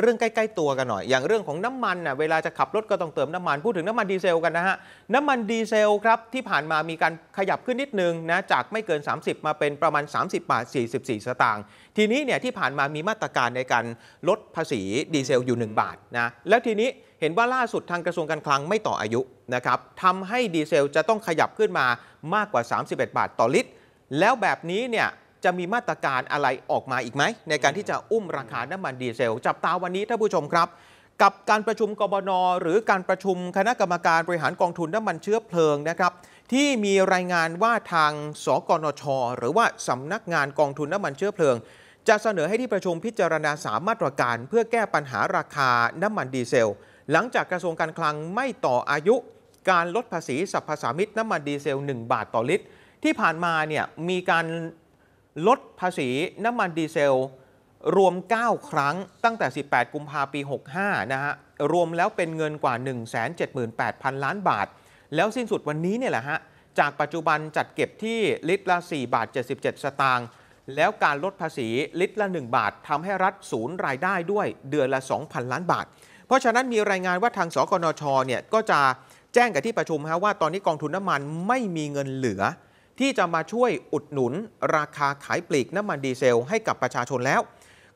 เรื่องใกล้ๆตัวกันหน่อย อย่างเรื่องของน้ำมันนะเวลาจะขับรถก็ต้องเติมน้ำมันพูดถึงน้ำมันดีเซลกันนะฮะน้ำมันดีเซลครับที่ผ่านมามีการขยับขึ้นนิดนึงนะจากไม่เกิน 30 มาเป็นประมาณ 30 บาท 44 สตางค์ทีนี้เนี่ยที่ผ่านมามีมาตรการในการลดภาษีดีเซลอยู่ 1 บาทนะแล้วทีนี้เห็นว่าล่าสุดทางกระทรวงการคลังไม่ต่ออายุนะครับทำให้ดีเซลจะต้องขยับขึ้นมามากกว่า 31 บาทต่อลิตรแล้วแบบนี้เนี่ยจะมีมาตรการอะไรออกมาอีกไหม ในการที่จะอุ้มราคาน้ำมันดีเซล จับตาวันนี้ ท่านผู้ชมครับ กับการประชุมกบน หรือการประชุมคณะกรรมการบริหารกองทุนน้ำมันเชื้อเพลิงนะครับ ที่มีรายงานว่าทางสกนชหรือว่าสำนักงานกองทุนน้ำมันเชื้อเพลิง จะเสนอให้ที่ประชุมพิจารณาสามมาตรการ เพื่อแก้ปัญหาราคาน้ำมันดีเซลหลังจากกระทรวงการคลังไม่ต่ออายุการลดภาษีสรรพสามิตน้ำมันดีเซล 1 บาทต่อลิตรที่ผ่านมาเนี่ยมีการลดภาษีน้ำมันดีเซลรวม 9 ครั้งตั้งแต่ 18 กุมภาปี 65 นะฮะ รวมแล้วเป็นเงินกว่า 178,000ล้านบาท แล้วสิ้นสุดวันนี้เนี่ยแหละฮะ จากปัจจุบันจัดเก็บที่ลิตรละ 4 บาท 77 สตางค์แล้วการลดภาษีลิตรละ 1 บาททำให้รัฐศูนย์รายได้ด้วยเดือนละ 2,000 ล้านบาท เพราะฉะนั้นมีรายงานว่าทางสกนชเนี่ยก็จะแจ้งกับที่ประชุมฮะว่าตอนนี้กองทุนน้ำมันไม่มีเงินเหลือที่จะมาช่วยอุดหนุนราคาขายปลีกน้ำมันดีเซลให้กับประชาชนแล้ว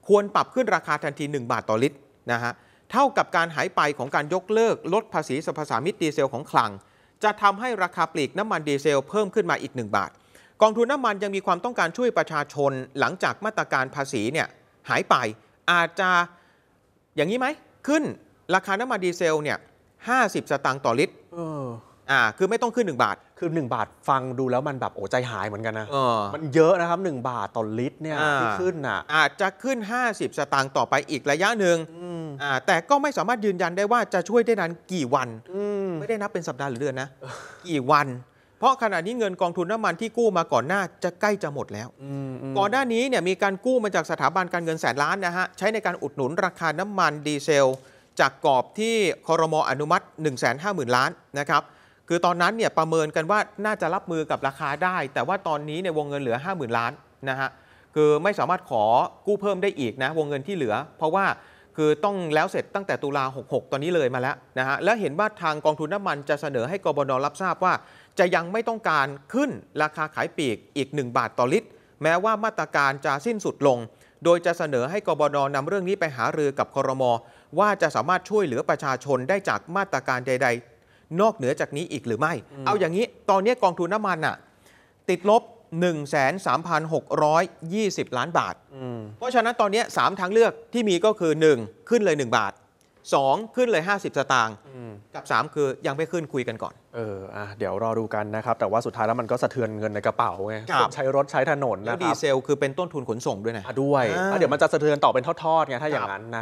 ควรปรับขึ้นราคาทันที 1 บาทต่อลิตรนะฮะเท่ากับการหายไปของการยกเลิกลดภาษีสรรพสามิตดีเซลของคลัง จะทำให้ราคาปลีกน้ำมันดีเซล เพิ่มขึ้นมาอีก 1 บาท กองทุนน้ามันยังมีความต้องการช่วยประชาชนหลังจากมาตรการภาษีเนี่ยหายไปอาจจะอย่างนี้ไหมขึ้น ราคาน้ำมันดีเซลเนี่ยห้าสิบสตางค์ต่อลิตรอ่า คือไม่ต้องขึ้น 1 บาท คือ 1 บาทฟังดูแล้วมันแบบโอ้ใจหายเหมือนกันนะมันเยอะนะครับ 1 บาท ต่อลิตรเนี่ยที่ขึ้นอ่ะอาจจะขึ้น 50 สตางค์ต่อไปอีกระยะหนึ่งอ่าแต่ก็ไม่สามารถยืนยันได้ว่าจะช่วยได้นานกี่วันมไม่ได้นับเป็นสัปดาห์หรือเดือนนะ กี่วัน เพราะขณะนี้เงินกองทุนน้ำมันที่กู้มาก่อนหน้าจะใกล้จะหมดแล้วก่อนหน้านี้เนี่ยมีการกู้มาจากสถาบันการเงินแสนล้านนะฮะใช้ในการอุดหนุนราคาน้ำมันดีเซลจากกรอบที่คอรมออนุมัติ1 5 0 0 0 0ล้านนะครับคือ ตอนนั้นเนี่ยประเมินกันว่าน่าจะรับมือกับราคาได้ แต่ว่าตอนนี้ในวงเงินเหลือ 50,000 ล้านนะฮะคือไม่สามารถขอกู้เพิ่มได้อีกนะ วงเงินที่เหลือ เพราะว่าคือต้องแล้วเสร็จตั้งแต่ตุลา66 ตอนนี้เลยมาแล้วนะฮะแล้วเห็นว่าทางกองทุนน้ำมันจะเสนอให้กบนรับทราบว่า จะยังไม่ต้องการขึ้นราคาขายปลีกอีก 1 บาทต่อลิตรแม้ว่ามาตรการจะสิ้นสุดลง โดยจะเสนอให้กบนนำเรื่องนี้ไปหารือกับคอรมอว่าจะสามารถช่วยเหลือประชาชนได้จากมาตรการใดๆนอกเหนือจากนี้อีกหรือไม่ เอาอย่างนี้ ตอนนี้กองทุนน้ำมันน่ะติดลบ 13,620 ล้านบาท เพราะฉะนั้นตอนนี้ 3ทางเลือกที่มีก็คือ 1 ขึ้นเลย 1 บาท 2 ขึ้นเลย 50 สตางค์กับ 3 คือยังไม่ขึ้นคุยกันก่อน เอออ่ะเดี๋ยวรอดูกันนะครับ แต่ว่าสุดท้ายแล้วมันก็สะเทือนเงินในกระเป๋าไงใช้รถใช้ถนนนะครับ ดีเซลคือเป็นต้นทุนขนส่งด้วยนะด้วย เดี๋ยวมันจะสะเทือนต่อเป็นทอดๆไงถ้าอย่างนั้นนะ